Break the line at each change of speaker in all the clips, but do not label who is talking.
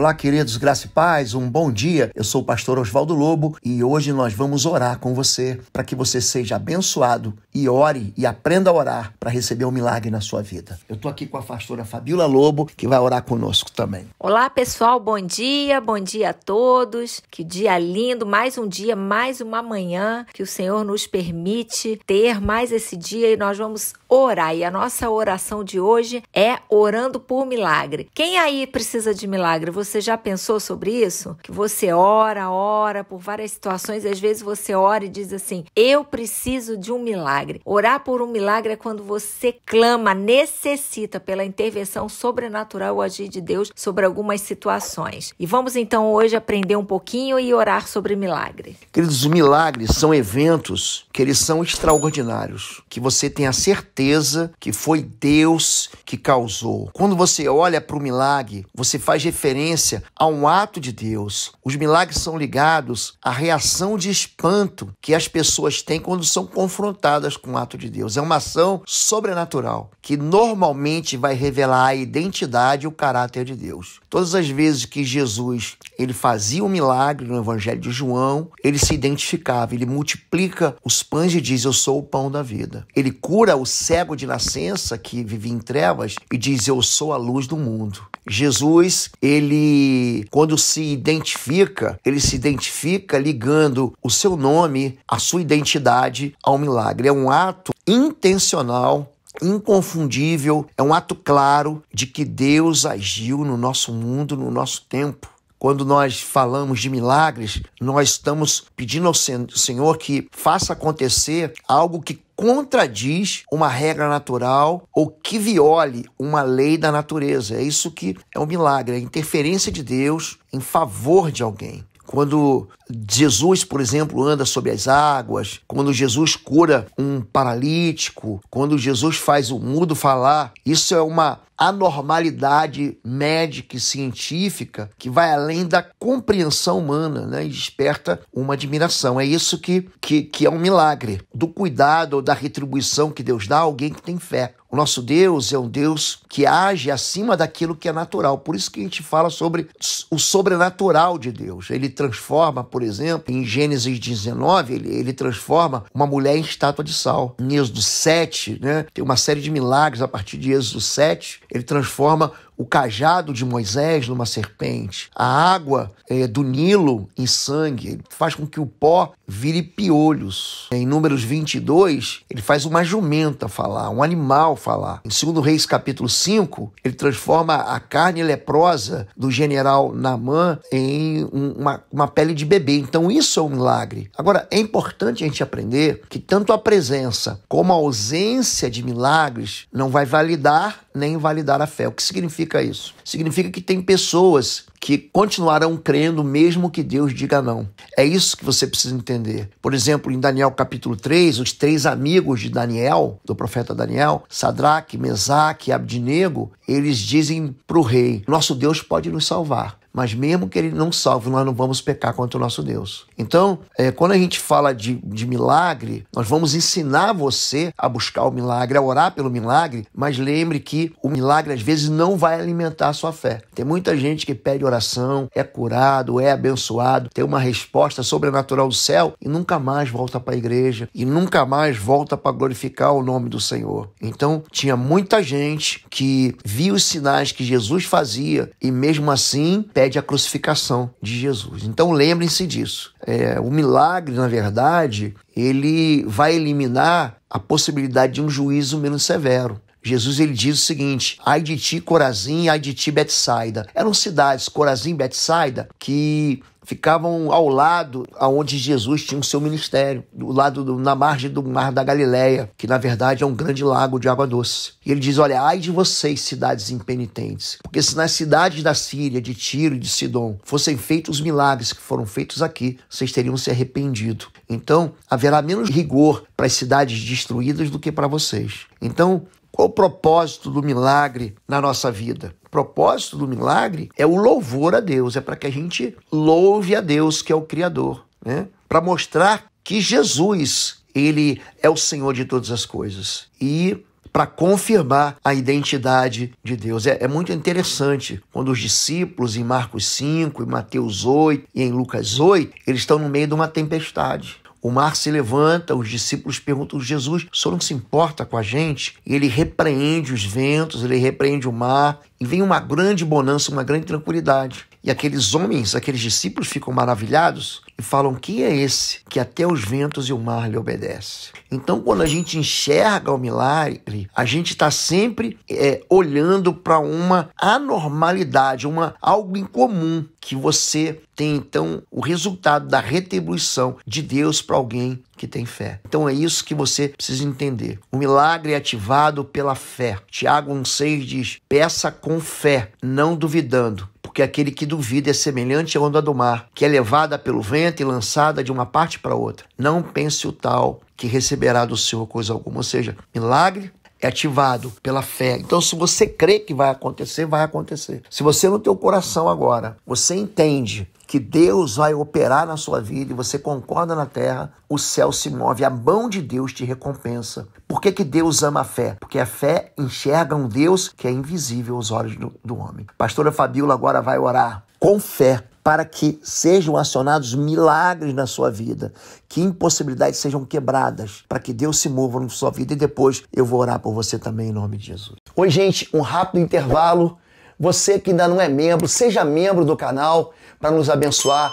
Olá, queridos, graça e paz, um bom dia. Eu sou o pastor Oswaldo Lobo e hoje nós vamos orar com você para que você seja abençoado e ore e aprenda a orar para receber um milagre na sua vida. Eu estou aqui com a pastora Fabiola Lobo que vai orar conosco também.
Olá, pessoal, bom dia, bom dia a todos. Que dia lindo, mais um dia, mais uma manhã que o Senhor nos permite ter mais esse dia e nós vamos orar. E a nossa oração de hoje é orando por milagre. Quem aí precisa de milagre? Você você já pensou sobre isso? Que você ora, ora por várias situações, e às vezes você ora e diz assim: Eu preciso de um milagre. Orar por um milagre é quando você clama, necessita pela intervenção sobrenatural ou agir de Deus sobre algumas situações. E vamos então hoje aprender um pouquinho e orar sobre milagre.
Queridos, milagres são eventos que eles são extraordinários, que você tem a certeza que foi Deus que causou. Quando você olha para o milagre, você faz referência obediência a um ato de Deus. Os milagres são ligados à reação de espanto que as pessoas têm quando são confrontadas com o ato de Deus. É uma ação sobrenatural que normalmente vai revelar a identidade e o caráter de Deus. Todas as vezes que Jesus ele fazia o um milagre no Evangelho de João, ele se identificava, ele multiplica os pães e diz: Eu sou o pão da vida. Ele cura o cego de nascença que vivia em trevas e diz: Eu sou a luz do mundo. Jesus, ele, quando se identifica, ele se identifica ligando o seu nome, a sua identidade ao milagre. É um ato intencional inconfundível, é um ato claro de que Deus agiu no nosso mundo, no nosso tempo. Quando nós falamos de milagres, nós estamos pedindo ao Senhor que faça acontecer algo que contradiz uma regra natural ou que viole uma lei da natureza. É isso que é um milagre, é a interferência de Deus em favor de alguém quando Jesus, por exemplo, anda sobre as águas, quando Jesus cura um paralítico, quando Jesus faz o mudo falar, isso é uma anormalidade médica e científica que vai além da compreensão humana né, e desperta uma admiração. É isso que, que, que é um milagre do cuidado ou da retribuição que Deus dá a alguém que tem fé. O nosso Deus é um Deus que age acima daquilo que é natural. Por isso que a gente fala sobre o sobrenatural de Deus. Ele transforma, por exemplo, em Gênesis 19, ele, ele transforma uma mulher em estátua de sal. Em Êxodo 7, né, tem uma série de milagres a partir de Êxodo 7, ele transforma o cajado de Moisés numa serpente, a água é, do Nilo em sangue, ele faz com que o pó vire piolhos. Em Números 22, ele faz uma jumenta falar, um animal falar. Em 2 Reis capítulo 5, ele transforma a carne leprosa do general Namã em uma, uma pele de bebê. Então isso é um milagre. Agora, é importante a gente aprender que tanto a presença como a ausência de milagres não vai validar nem invalidar a fé. O que significa significa isso? Significa que tem pessoas que continuarão crendo mesmo que Deus diga não. É isso que você precisa entender. Por exemplo, em Daniel capítulo 3, os três amigos de Daniel, do profeta Daniel, Sadraque, Mesaque e Abdinego, eles dizem para o rei: Nosso Deus pode nos salvar mas mesmo que ele não salve, nós não vamos pecar contra o nosso Deus. Então, é, quando a gente fala de, de milagre, nós vamos ensinar você a buscar o milagre, a orar pelo milagre, mas lembre que o milagre às vezes não vai alimentar a sua fé. Tem muita gente que pede oração, é curado, é abençoado, tem uma resposta sobrenatural do céu e nunca mais volta para a igreja e nunca mais volta para glorificar o nome do Senhor. Então, tinha muita gente que via os sinais que Jesus fazia e mesmo assim pede a crucificação de Jesus. Então lembrem-se disso. É, o milagre, na verdade, ele vai eliminar a possibilidade de um juízo menos severo. Jesus ele diz o seguinte: Ai de ti, Corazim, ai de ti, Betsaida. Eram cidades, Corazim e Betsaida, que ficavam ao lado aonde Jesus tinha o seu ministério, do lado do, na margem do mar da Galileia, que na verdade é um grande lago de água doce. E ele diz: "Olha, ai de vocês, cidades impenitentes, porque se nas cidades da Síria, de Tiro e de Sidom, fossem feitos os milagres que foram feitos aqui, vocês teriam se arrependido. Então, haverá menos rigor para as cidades destruídas do que para vocês." Então, qual o propósito do milagre na nossa vida? O propósito do milagre é o louvor a Deus, é para que a gente louve a Deus, que é o Criador, né? para mostrar que Jesus, ele é o Senhor de todas as coisas. E para confirmar a identidade de Deus. É, é, muito interessante quando os discípulos em Marcos 5, em Mateus 8 e em Lucas 8, eles estão no meio de uma tempestade. O mar se levanta, os discípulos perguntam: Jesus, o senhor não se importa com a gente? E ele repreende os ventos, ele repreende o mar, e vem uma grande bonança, uma grande tranquilidade. E aqueles homens, aqueles discípulos ficam maravilhados e falam: Quem é esse que até os ventos e o mar lhe obedece? Então, quando a gente enxerga o milagre, a gente está sempre é, olhando para uma anormalidade, uma, algo incomum que você tem então o resultado da retribuição de Deus para alguém que tem fé. Então é isso que você precisa entender. O milagre é ativado pela fé. Tiago 1,6 diz: peça com fé, não duvidando porque aquele que duvida é semelhante à onda do mar, que é levada pelo vento e lançada de uma parte para outra. Não pense o tal que receberá do Senhor coisa alguma. Ou seja, milagre é ativado pela fé. Então, se você crê que vai acontecer, vai acontecer. Se você no teu coração agora, você entende que Deus vai operar na sua vida e você concorda na terra, o céu se move, a mão de Deus te recompensa. Por que, que Deus ama a fé? Porque a fé enxerga um Deus que é invisível aos olhos do, do homem. Pastora Fabíola agora vai orar com fé para que sejam acionados milagres na sua vida, que impossibilidades sejam quebradas, para que Deus se mova na sua vida. E depois eu vou orar por você também em nome de Jesus. Oi, gente, um rápido intervalo. Você que ainda não é membro, seja membro do canal para nos abençoar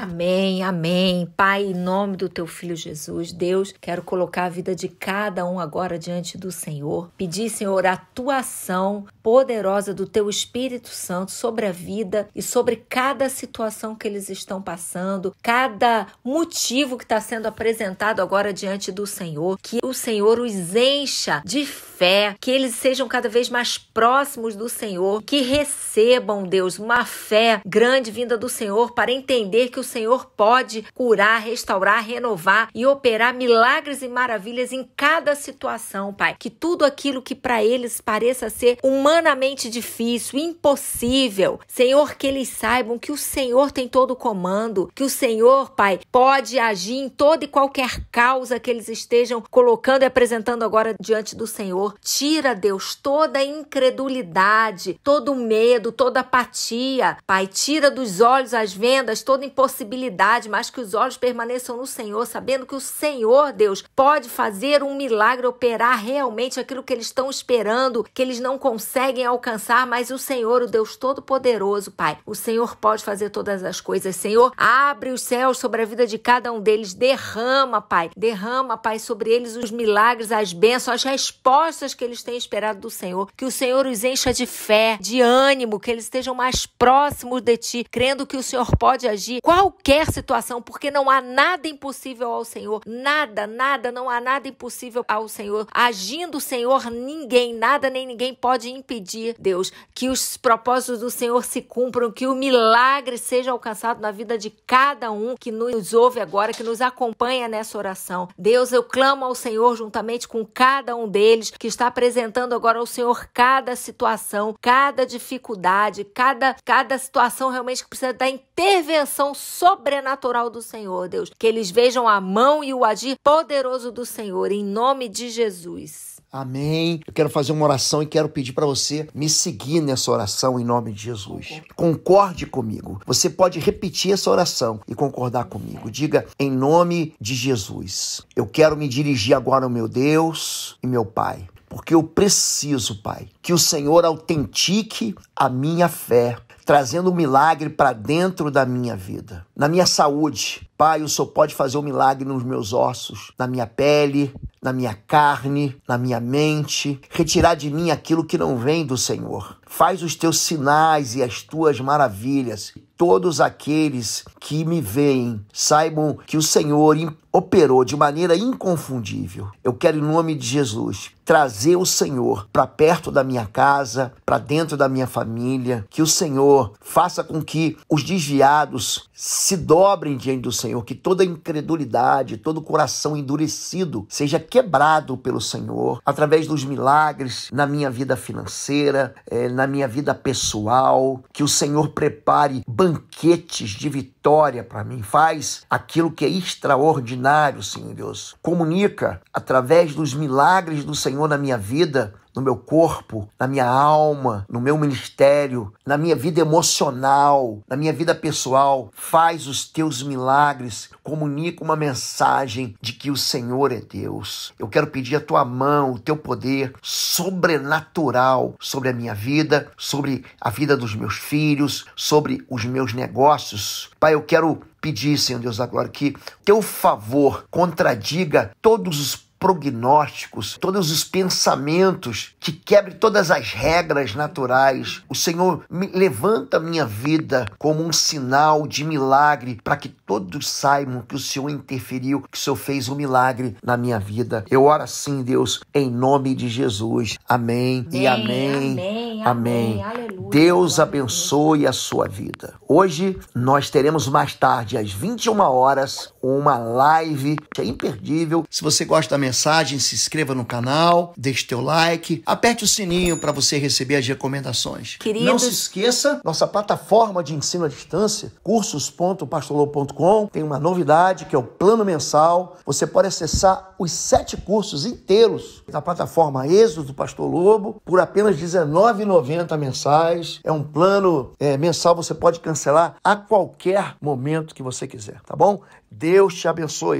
Amém, amém. Pai, em nome do teu filho Jesus, Deus, quero colocar a vida de cada um agora diante do Senhor. Pedir, Senhor, a tua ação poderosa do teu Espírito Santo sobre a vida e sobre cada situação que eles estão passando, cada motivo que está sendo apresentado agora diante do Senhor, que o Senhor os encha de fé, que eles sejam cada vez mais próximos do Senhor, que recebam, Deus, uma fé grande vinda do Senhor para entender que o Senhor pode curar, restaurar, renovar e operar milagres e maravilhas em cada situação, Pai. Que tudo aquilo que para eles pareça ser humanamente difícil, impossível, Senhor, que eles saibam que o Senhor tem todo o comando, que o Senhor, Pai, pode agir em toda e qualquer causa que eles estejam colocando e apresentando agora diante do Senhor. Senhor. Tira, Deus, toda incredulidade, todo medo, toda apatia. Pai, tira dos olhos as vendas, toda impossibilidade, mas que os olhos permaneçam no Senhor, sabendo que o Senhor, Deus, pode fazer um milagre, operar realmente aquilo que eles estão esperando, que eles não conseguem alcançar, mas o Senhor, o Deus Todo-Poderoso, Pai, o Senhor pode fazer todas as coisas. Senhor, abre os céus sobre a vida de cada um deles, derrama, Pai, derrama, Pai, sobre eles os milagres, as bênçãos, as respostas que eles têm esperado do Senhor, que o Senhor os encha de fé, de ânimo, que eles estejam mais próximos de ti, crendo que o Senhor pode agir qualquer situação, porque não há nada impossível ao Senhor, nada, nada, não há nada impossível ao Senhor. Agindo o Senhor, ninguém, nada nem ninguém pode impedir, Deus, que os propósitos do Senhor se cumpram, que o milagre seja alcançado na vida de cada um que nos ouve agora, que nos acompanha nessa oração. Deus, eu clamo ao Senhor juntamente com cada um deles, que está apresentando agora ao Senhor cada situação, cada dificuldade, cada, cada situação realmente que precisa da intervenção sobrenatural do Senhor, Deus. Que eles vejam a mão e o agir poderoso do Senhor, em nome de Jesus.
Amém. Eu quero fazer uma oração e quero pedir para você me seguir nessa oração em nome de Jesus. Concorde comigo. Você pode repetir essa oração e concordar comigo. Diga em nome de Jesus. Eu quero me dirigir agora ao meu Deus e meu Pai porque eu preciso, Pai, que o Senhor autentique a minha fé, trazendo um milagre para dentro da minha vida, na minha saúde. Pai, o Senhor pode fazer um milagre nos meus ossos, na minha pele, na minha carne, na minha mente, retirar de mim aquilo que não vem do Senhor. Faz os teus sinais e as tuas maravilhas. Todos aqueles que me veem saibam que o Senhor operou de maneira inconfundível. Eu quero, em nome de Jesus, trazer o Senhor para perto da minha casa, para dentro da minha família. Que o Senhor faça com que os desviados se dobrem diante do Senhor, que toda incredulidade, todo coração endurecido seja quebrado pelo Senhor através dos milagres na minha vida financeira, eh, na minha vida pessoal, que o Senhor prepare banquetes de vitória para mim. Faz aquilo que é extraordinário, Senhor Deus. Comunica através dos milagres do Senhor na minha vida no meu corpo, na minha alma, no meu ministério, na minha vida emocional, na minha vida pessoal. Faz os teus milagres, comunica uma mensagem de que o Senhor é Deus. Eu quero pedir a tua mão, o teu poder sobrenatural sobre a minha vida, sobre a vida dos meus filhos, sobre os meus negócios. Pai, eu quero pedir, Senhor Deus da Glória, que teu favor contradiga todos os prognósticos, todos os pensamentos, que quebre todas as regras naturais. O Senhor me levanta minha vida como um sinal de milagre para que todos saibam que o Senhor interferiu, que o Senhor fez um milagre na minha vida. Eu oro assim, Deus, em nome de Jesus. Amém, amém e amém. amém. Amém. Amém. Deus abençoe a sua vida. Hoje nós teremos mais tarde, às 21 horas, uma live é imperdível. Se você gosta da mensagem, se inscreva no canal, deixe teu like, aperte o sininho para você receber as recomendações. Queridos, não se esqueça, nossa plataforma de ensino à distância, cursos.pastorlou.com, tem uma novidade que é o plano mensal. Você pode acessar os sete cursos inteiros da plataforma Êxodo do Pastor Lobo por apenas R$19,90. 190 mensais. É um plano é, mensal, você pode cancelar a qualquer momento que você quiser, tá bom? Deus te abençoe.